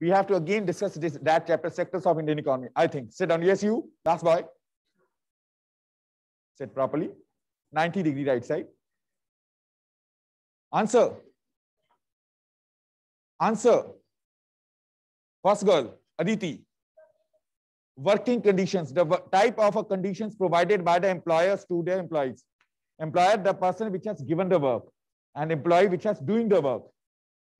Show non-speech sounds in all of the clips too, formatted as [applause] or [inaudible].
we have to again discuss this, that chapter, sectors of Indian economy. I think. Sit down. Yes, you. Last boy. Sit properly. 90 degree right side. Answer. Answer. First girl, Aditi. Working conditions, the type of conditions provided by the employers to their employees. Employer, the person which has given the work, and employee which has doing the work.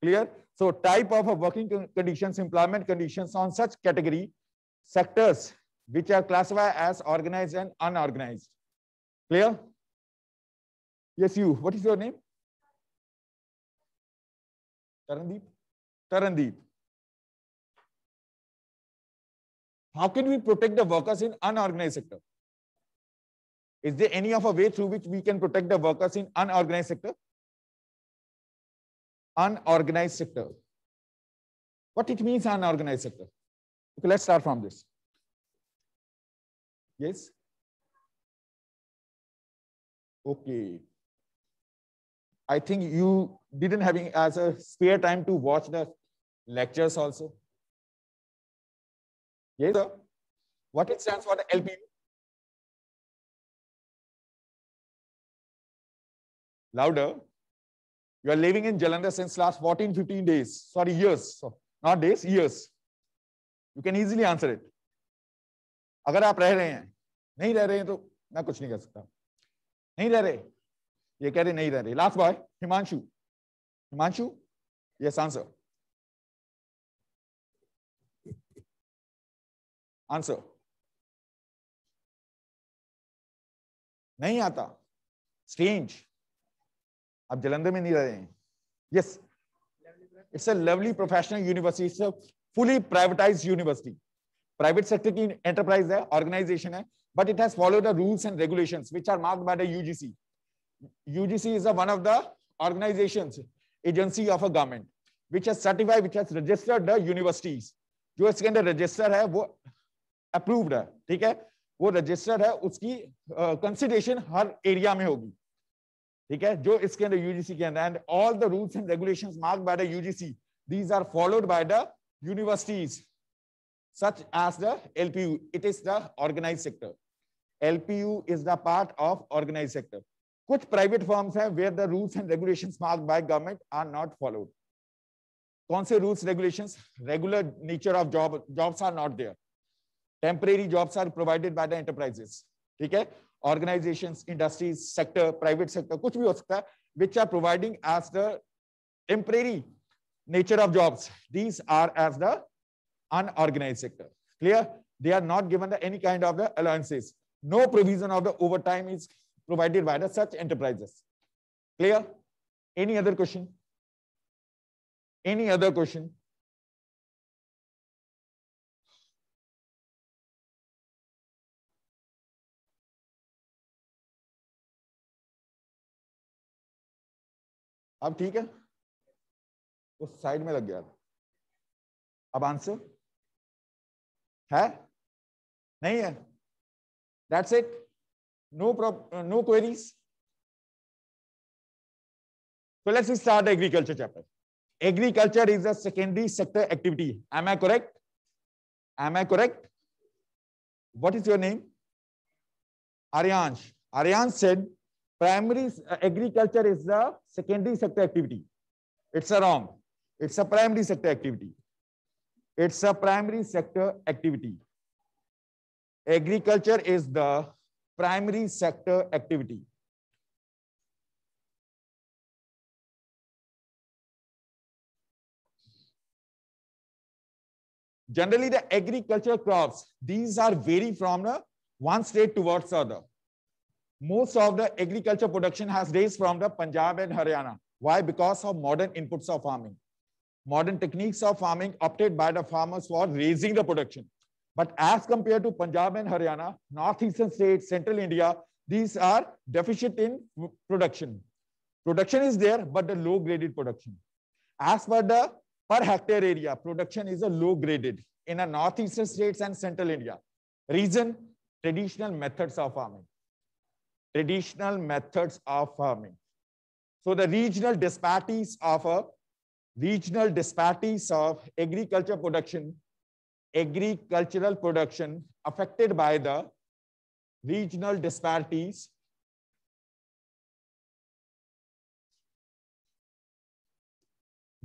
Clear? So type of working conditions, employment conditions on such category sectors which are classified as organized and unorganized. Clear? Yes, you. What is your name? Tarandeep? Tarandeep. How can we protect the workers in unorganized sector? Is there any of a way through which we can protect the workers in unorganized sector? unorganized sector. What it means unorganized sector? Okay, let's start from this. Yes? Okay. I think you didn't having as a spare time to watch the lectures also. Yes, sir. What it stands for the LP Louder. You are living in Jalandhar since last 14, 15 days. Sorry, years. So, not days, years. You can easily answer it. अगर आप रह रहे हैं नहीं रह रहे हैं तो मैं कुछ नहीं कर सकता नहीं रह रहे ये कह रहे नहीं रह रहे last boy Himanshu Himanshu yes answer answer नहीं आता स्ट्रेंज आप जलंधर में नहीं रह रहे हैं yes it's a lovely professional university it's a fully privatise university private sector की एंटरप्राइज है ऑर्गेनाइजेशन है but it has followed the rules and regulations which are marked by the UGC UGC is a one of the organisations agency of a government which has certified which has registered the universities जो इसके अंदर register है वो approved है ठीक है वो registered है उसकी कंसिडरेशन uh, हर एरिया में होगी ठीक है जो इसके अंदर यूजीसी के अंदर and all the rules and regulations mark by the UGC these are followed by the universities such as the LPU it is the organise sector LPU is the part of organise sector कुछ private firms है where the rules and regulations mark by government are not followed कौन से rules regulations regular nature of job jobs are not there temporary jobs are provided by the enterprises ठीक है organizations, industries, sector, private sector, कुछ भी हो सकता which are providing as the temporary nature of jobs. These are as the unorganized sector. Clear? They are not given the, any kind of the allowances. No provision of the overtime is provided by the such enterprises. Clear? Any other question? Any other question? अब ठीक है उस side में लग गया अब answer है नहीं है that's it no no queries तो let's start agriculture chapter agriculture is a secondary sector activity am I correct am I correct what is your name Aryansh Aryansh said Primary uh, agriculture is the secondary sector activity. It's a wrong. It's a primary sector activity. It's a primary sector activity. Agriculture is the primary sector activity. Generally, the agriculture crops, these are vary from one state towards other most of the agriculture production has raised from the Punjab and Haryana. Why? Because of modern inputs of farming. Modern techniques of farming opted by the farmers for raising the production. But as compared to Punjab and Haryana, northeastern states, central India, these are deficient in production. Production is there, but the low graded production. As per the per hectare area, production is a low graded in the northeastern states and central India. Reason, traditional methods of farming traditional methods of farming. So the regional disparities of a uh, regional disparities of agriculture production, agricultural production affected by the regional disparities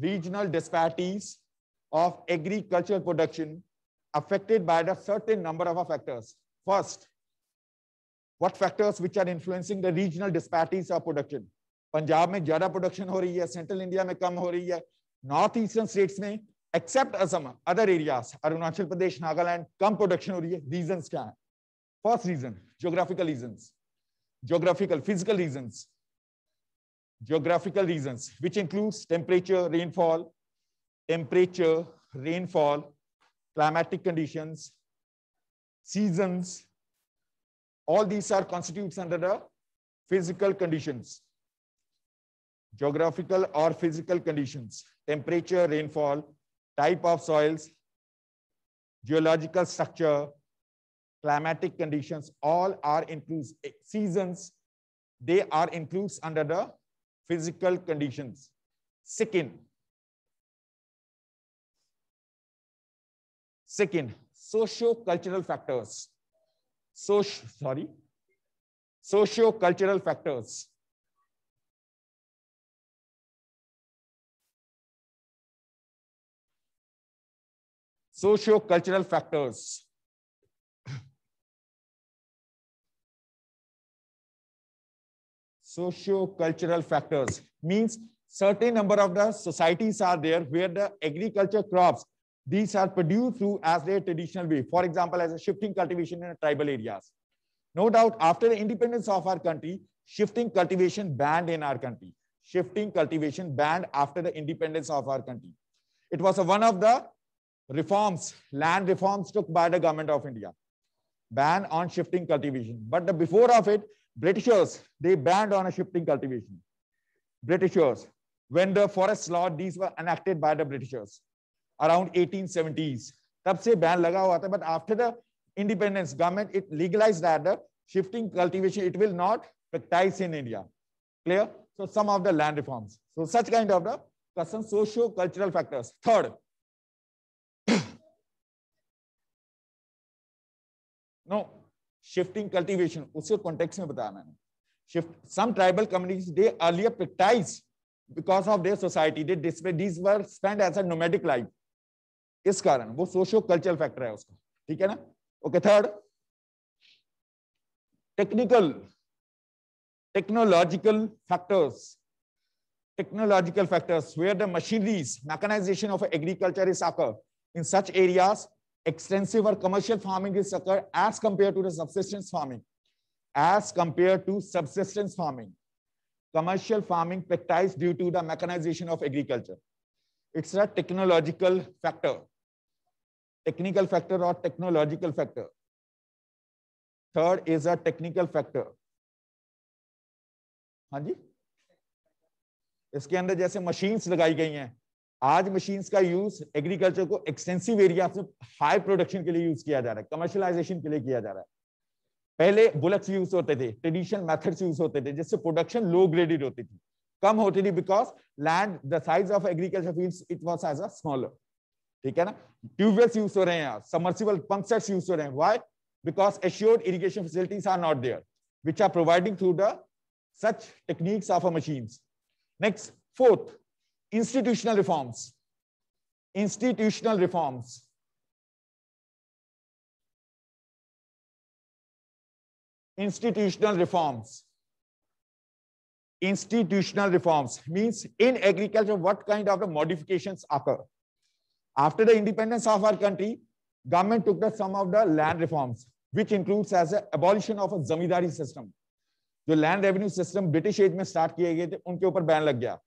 regional disparities of agricultural production affected by the certain number of factors. First, what factors which are influencing the regional disparities of production punjab mein jada production ho rahi central india mein kam ho rahi hai northeastern states mein except assam other areas arunachal pradesh nagaland kam production ho rahi reasons kya first reason geographical reasons geographical physical reasons geographical reasons which includes temperature rainfall temperature rainfall climatic conditions seasons all these are constitutes under the physical conditions geographical or physical conditions temperature rainfall type of soils geological structure climatic conditions all are includes eh, seasons they are includes under the physical conditions second second socio cultural factors so sorry, socio-cultural factors. Socio-cultural factors. Socio-cultural factors means certain number of the societies are there where the agriculture crops these are produced through as their traditional way. For example, as a shifting cultivation in tribal areas. No doubt, after the independence of our country, shifting cultivation banned in our country. Shifting cultivation banned after the independence of our country. It was one of the reforms, land reforms took by the government of India. Ban on shifting cultivation. But the before of it, Britishers, they banned on a shifting cultivation. Britishers, when the forest law, these were enacted by the Britishers around 1870s. तब से ban लगा हुआ था but after the independence government it legalise shifting cultivation it will not practice in India. Clear? So some of the land reforms. So such kind of the concern socio-cultural factors. Third, [coughs] no shifting cultivation उसके context में बताया मैंने. Shift some tribal communities they earlier practiced because of their society they display these were spent as a nomadic life. इस कारण वो socio cultural factor है उसका ठीक है ना okay third technical technological factors technological factors where the machineries mechanisation of agriculture is occur in such areas extensive और commercial farming is occur as compare to the subsistence farming as compare to subsistence farming commercial farming practise due to the mechanisation of agriculture it's a technological factor technical factor or technological factor. Third is a technical factor. हाँ जी इसके अंदर जैसे machines लगाई गई हैं आज machines का use agriculture को एक्सटेंसिव एरिया में हाई प्रोडक्शन के लिए यूज किया जा रहा है कमर्शलाइजेशन के लिए किया जा रहा है पहले बुलेट्स यूज होते थे ट्रेडिशनल मेथड्स यूज होते थे जिससे प्रोडक्शन लो ग्रेडेड होती थी कम होती थी because land the size of agriculture field it was as a smaller ठीक है ना ट्यूबवेल्स यूज हो रहे हैं submersible pump because assured irrigation facilities are not there, which are providing through the such techniques of machines. Next, fourth, institutional reforms. Institutional reforms. Institutional reforms. Institutional reforms means in agriculture, what kind of modifications occur? after the independence of our country, government took up some of the land reforms, which includes as a abolition of a zamidari system. The land revenue system, British age may start kiya gaye the, unke upar ban lag gaya.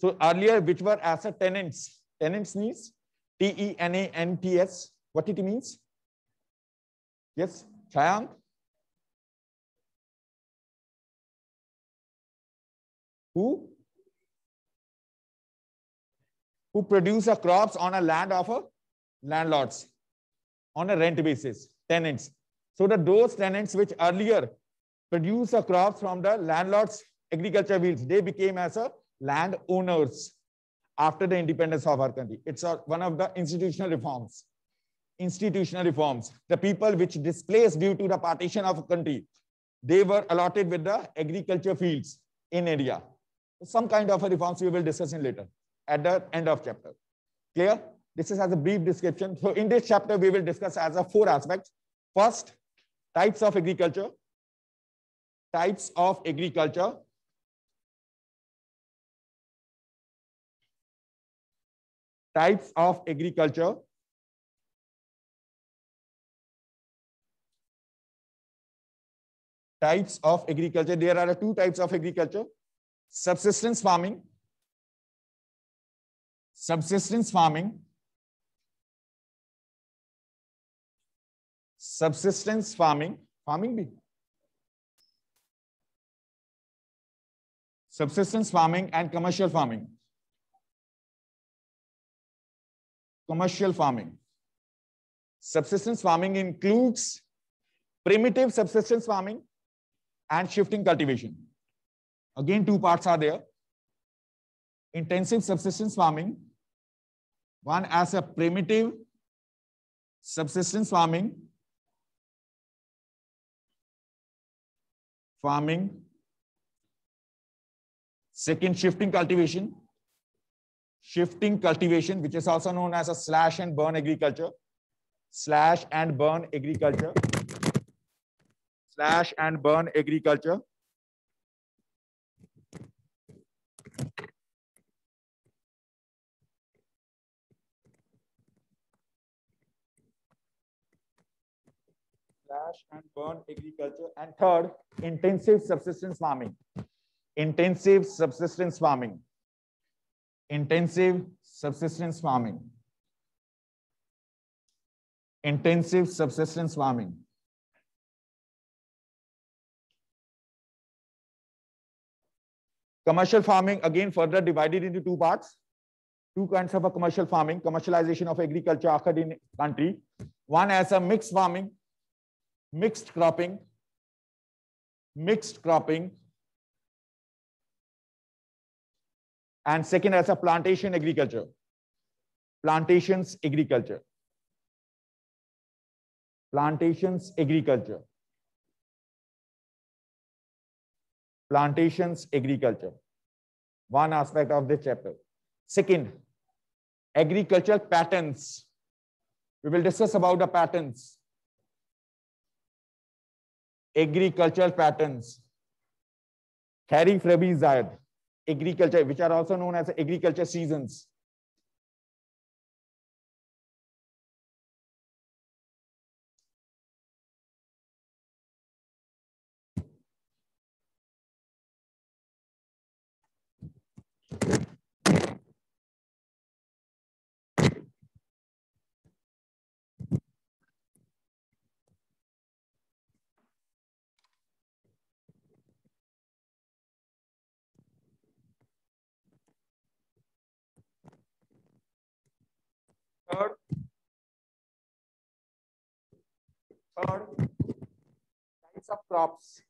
So earlier, which were as a tenants, tenants means T-E-N-A-N-T-S. What it means? Yes, Chayang. Who? who produce a crops on a land of a landlords on a rent basis, tenants. So that those tenants which earlier produce a crops from the landlords agriculture fields, they became as a land owners after the independence of our country. It's a, one of the institutional reforms. Institutional reforms. The people which displaced due to the partition of a country, they were allotted with the agriculture fields in India. Some kind of reforms we will discuss in later at the end of chapter. Clear? This is as a brief description. So in this chapter, we will discuss as a four aspects. First, types of agriculture, types of agriculture, types of agriculture, types of agriculture. There are two types of agriculture, subsistence farming subsistence farming, subsistence farming, farming bhi. Subsistence farming and commercial farming. Commercial farming. Subsistence farming includes primitive subsistence farming and shifting cultivation. Again, two parts are there. Intensive subsistence farming one as a primitive subsistence farming, farming, second shifting cultivation, shifting cultivation, which is also known as a slash and burn agriculture, slash and burn agriculture, slash and burn agriculture. slash and burn agriculture. And third, intensive subsistence farming. Intensive subsistence farming. Intensive subsistence farming. Intensive subsistence farming. Commercial farming again further divided into two parts. Two kinds of a commercial farming, commercialization of agriculture occurred in country. One as a mixed farming, mixed cropping, mixed cropping, and second as a plantation agriculture, plantations agriculture, plantations agriculture, plantations agriculture, one aspect of this chapter. Second, agricultural patterns. We will discuss about the patterns agricultural patterns. carrying Frabizard, agriculture, which are also known as agriculture seasons. Third, types of crops.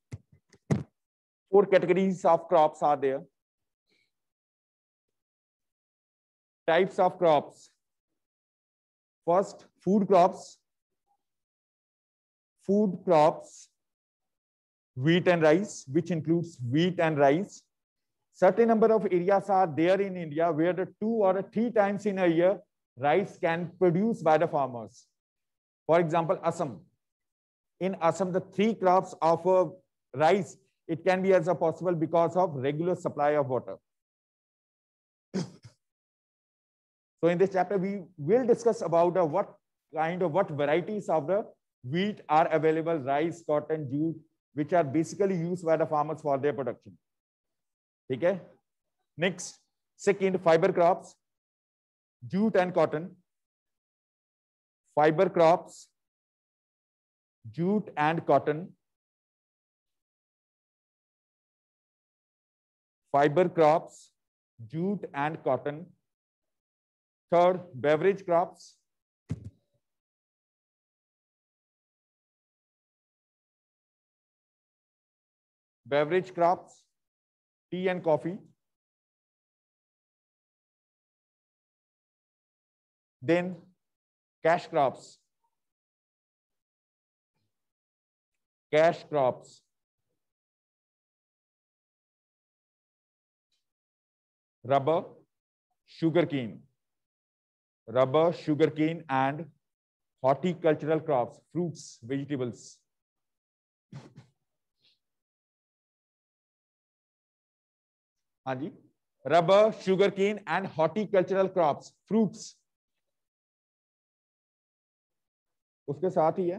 Four categories of crops are there. Types of crops. First, food crops. Food crops, wheat and rice, which includes wheat and rice. Certain number of areas are there in India where the two or three times in a year rice can produce by the farmers. For example, Assam, in Assam, the three crops offer uh, rice. It can be as a possible because of regular supply of water. [coughs] so in this chapter, we will discuss about uh, what kind of what varieties of the wheat are available, rice, cotton, jute, which are basically used by the farmers for their production. Okay. Next, second, fiber crops, jute and cotton, fiber crops, jute and cotton, fiber crops, jute and cotton. Third, beverage crops. Beverage crops, tea and coffee. Then cash crops, cash crops rubber sugarcane rubber sugarcane and horticultural crops fruits vegetables हाँ जी rubber sugarcane and horticultural crops fruits उसके साथ ही है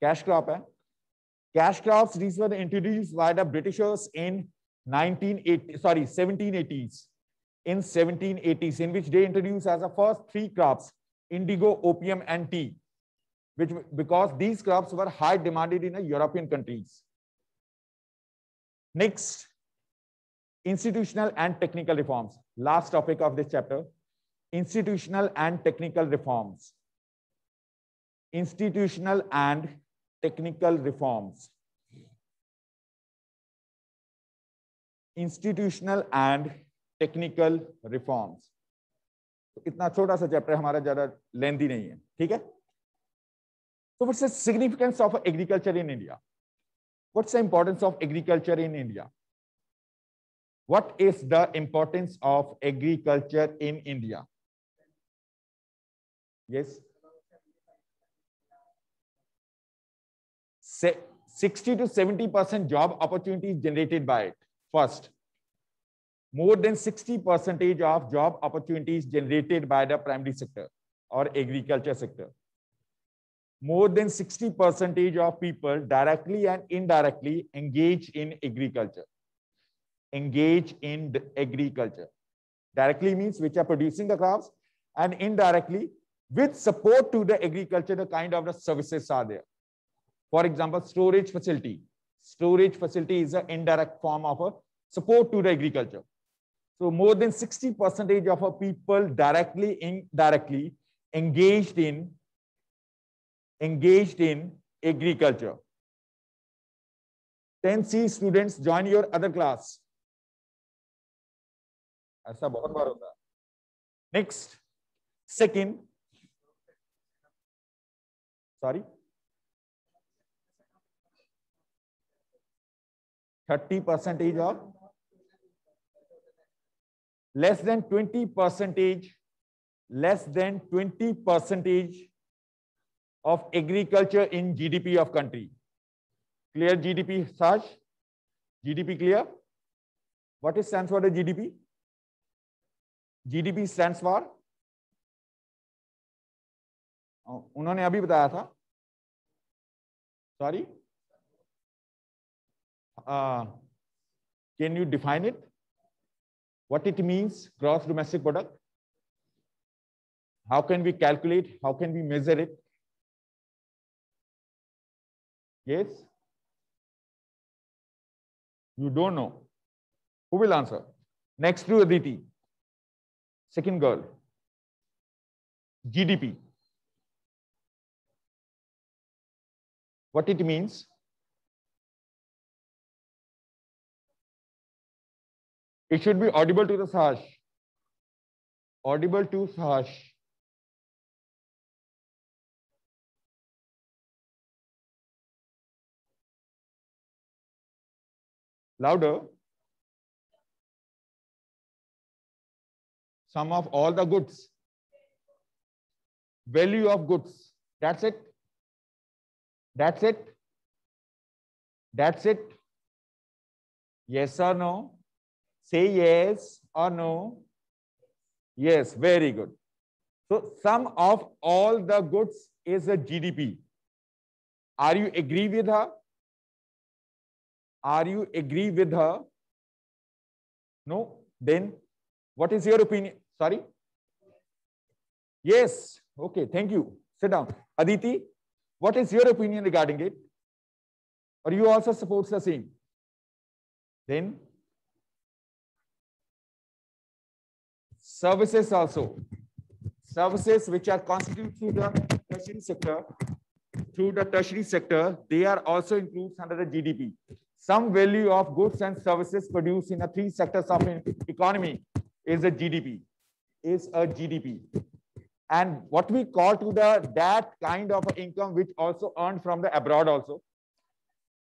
cash crop है Cash crops, these were introduced by the Britishers in 1980, sorry, 1780s. In 1780s, in which they introduced as the first three crops, indigo, opium, and tea, which because these crops were high demanded in the European countries. Next, institutional and technical reforms. Last topic of this chapter, institutional and technical reforms. Institutional and technical reforms, institutional and technical reforms. तो इतना छोटा सा chapter हमारा ज्यादा लेंदी नहीं है ठीक है So what's the significance of agriculture in India? What's the importance of agriculture in India? What is the importance of agriculture in India? Yes. 60 to 70% job opportunities generated by it. First, more than 60 percentage of job opportunities generated by the primary sector or agriculture sector. More than 60 percentage of people directly and indirectly engage in agriculture. Engage in agriculture. Directly means which are producing the crops and indirectly with support to the agriculture, the kind of the services are there. For example, storage facility. Storage facility is an indirect form of a support to the agriculture. So more than 60 percentage of our people directly, indirectly engaged in engaged in agriculture. 10C students join your other class. ऐसा बहुत बार होता thirty percentage of less than twenty percentage less than twenty percentage of agriculture in GDP of country clear GDP साज GDP clear what is sense for the GDP GDP stand for उन्होंने अभी बताया था sorry Uh, can you define it? What it means, gross domestic product? How can we calculate? How can we measure it? Yes? You don't know. Who will answer? Next to Aditi. Second girl. GDP. What it means? It should be audible to the sash. Audible to sash. Louder. Sum of all the goods. Value of goods. That's it. That's it. That's it. Yes or no? Say yes or no. Yes, very good. So sum of all the goods is a GDP. Are you agree with her? Are you agree with her? No? Then what is your opinion? Sorry? Yes. Okay. Thank you. Sit down. Aditi, what is your opinion regarding it? Or you also supports the same? Then services also. Services which are constituted through the tertiary sector, through the tertiary sector, they are also includes under the GDP. Some value of goods and services produced in the three sectors of an economy is a GDP, is a GDP. And what we call to the that kind of income which also earned from the abroad also.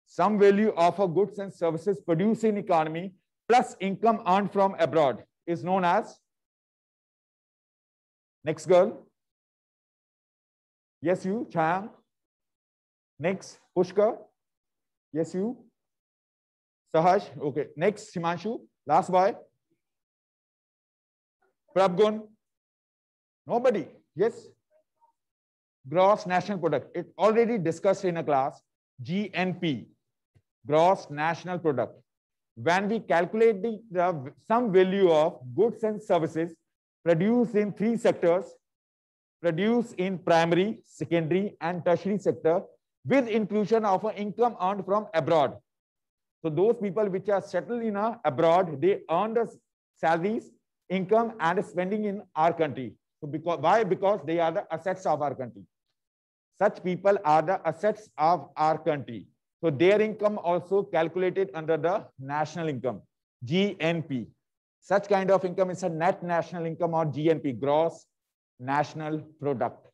Some value of a goods and services produced in economy plus income earned from abroad is known as Next girl. Yes, you, Chang. Next, Pushkar. Yes, you. Sahaj. Okay. Next, Himanshu. Last boy. Prabgun. Nobody. Yes. Gross national product. It already discussed in a class. GNP. Gross national product. When we calculate the, the some value of goods and services, produce in three sectors, produce in primary, secondary, and tertiary sector with inclusion of income earned from abroad. So those people which are settled in a, uh, abroad, they earned salaries, income, and spending in our country. So because why? Because they are the assets of our country. Such people are the assets of our country. So their income also calculated under the national income, GNP. Such kind of income is a net national income or GNP, gross national product.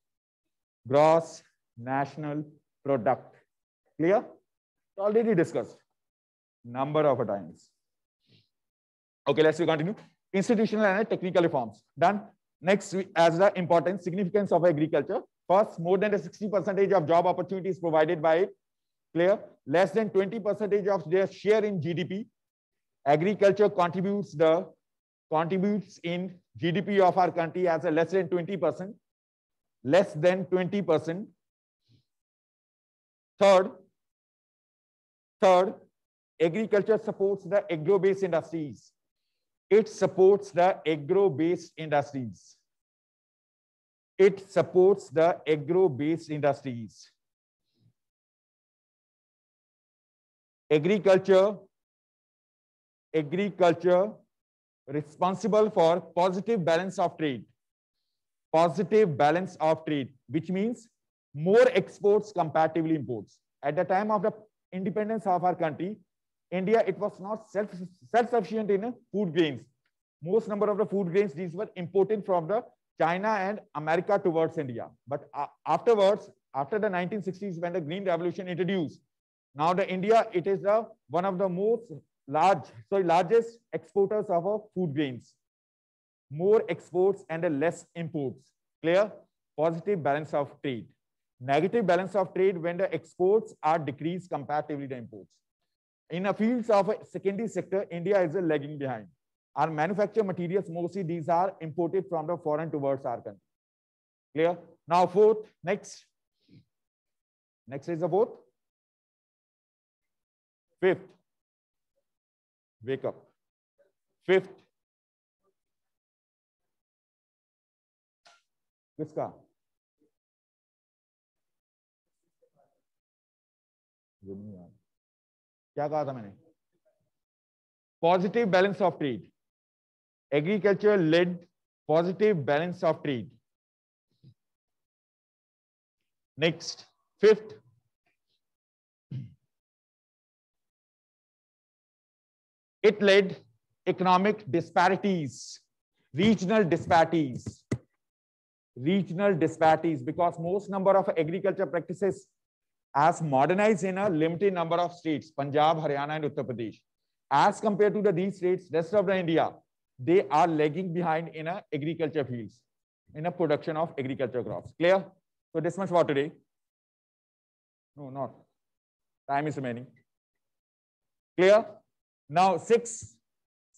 Gross national product. Clear? Already discussed number of times. Okay, let's continue. Institutional and technical reforms. Done. Next, as the importance, significance of agriculture. First, more than 60 percent of job opportunities provided by it. Clear. Less than 20 percent of their share in GDP. Agriculture contributes the contributes in GDP of our country as a less than 20%, less than 20%. Third, third, agriculture supports the agro-based industries. It supports the agro-based industries. It supports the agro-based industries. Agriculture, agriculture responsible for positive balance of trade. Positive balance of trade, which means more exports comparatively imports. At the time of the independence of our country, India, it was not self-sufficient self in food grains. Most number of the food grains, these were imported from the China and America towards India. But uh, afterwards, after the 1960s, when the Green Revolution introduced, now the India, it is the, one of the most large, so largest exporters of our food grains. More exports and less imports. Clear? Positive balance of trade. Negative balance of trade when the exports are decreased comparatively to imports. In the fields of secondary sector, India is lagging behind. Our manufactured materials, mostly these are imported from the foreign towards our country. Clear? Now fourth, next. Next is the fourth. Fifth, wake up. Fifth, किसका क्या कहा था मैंने positive balance of trade agriculture led positive balance of trade next fifth It led economic disparities, regional disparities, regional disparities, because most number of agriculture practices as modernized in a limited number of states, Punjab, Haryana, and Uttar Pradesh. As compared to the these states, rest of the India, they are lagging behind in a agriculture fields, in a production of agriculture crops. Clear? So this much for today. No, not. Time is remaining. Clear? Now, six,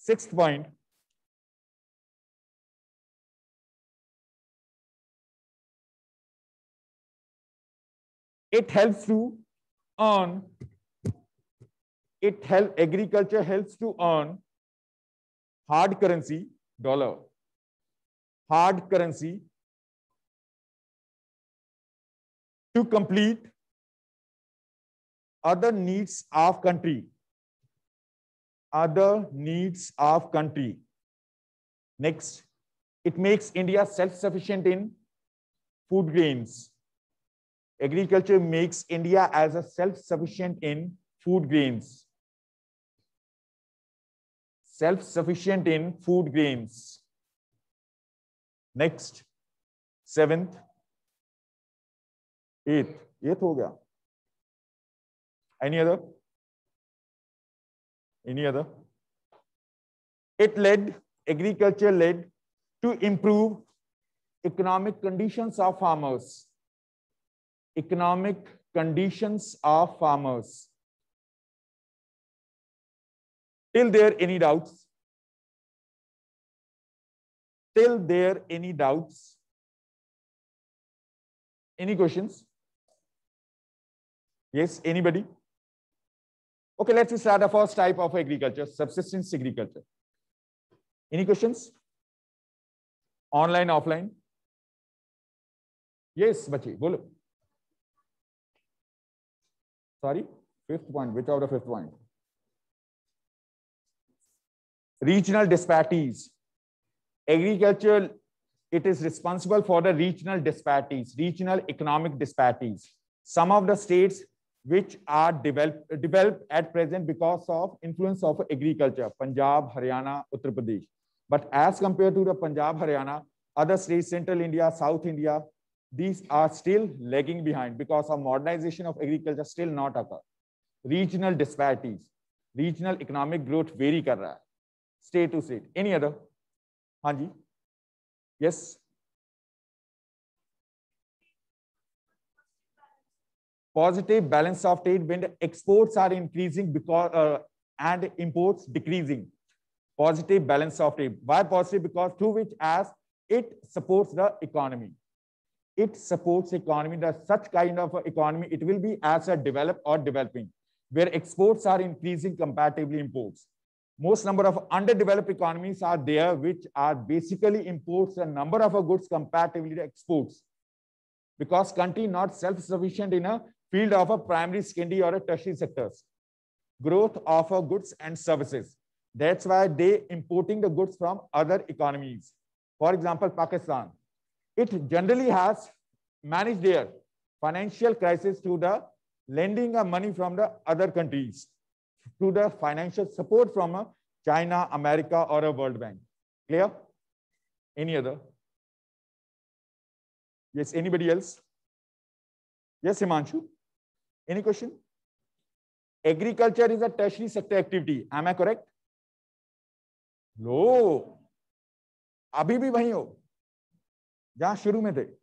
sixth point. It helps to earn, it help, agriculture helps to earn hard currency, dollar, hard currency to complete other needs of country other needs of country. Next, it makes India self-sufficient in food grains. Agriculture makes India as a self-sufficient in food grains. Self-sufficient in food grains. Next, seventh, eighth, eighth ho gaya. Any other? Any other? It led, agriculture led to improve economic conditions of farmers. Economic conditions of farmers. Till there any doubts? Till there any doubts? Any questions? Yes, anybody? Okay, let's start the first type of agriculture, subsistence agriculture. Any questions? Online, offline? Yes, Bachi, bolo. Sorry, fifth point. Which of the fifth point? Regional disparities. Agriculture, it is responsible for the regional disparities, regional economic disparities. Some of the states which are developed developed at present because of influence of agriculture punjab haryana uttar pradesh but as compared to the punjab haryana other states central india south india these are still lagging behind because of modernization of agriculture still not occur regional disparities regional economic growth vary kar raha hai state to state any other haan ji yes positive balance of trade when exports are increasing because uh, and imports decreasing. Positive balance of trade. Why positive? Because through which as it supports the economy. It supports economy. The such kind of economy it will be as a develop or developing, where exports are increasing comparatively imports. Most number of underdeveloped economies are there, which are basically imports a number of goods comparatively to exports because country not self-sufficient in a field of a primary, secondary, or a tertiary sectors. Growth of our goods and services. That's why they importing the goods from other economies. For example, Pakistan. It generally has managed their financial crisis through the lending of money from the other countries, through the financial support from China, America, or a World Bank. Clear? Any other? Yes, anybody else? Yes, Himanshu? Any question? Agriculture is a tertiary sector activity. Am I correct? No. अभी भी वहीं हो जहां शुरू में थे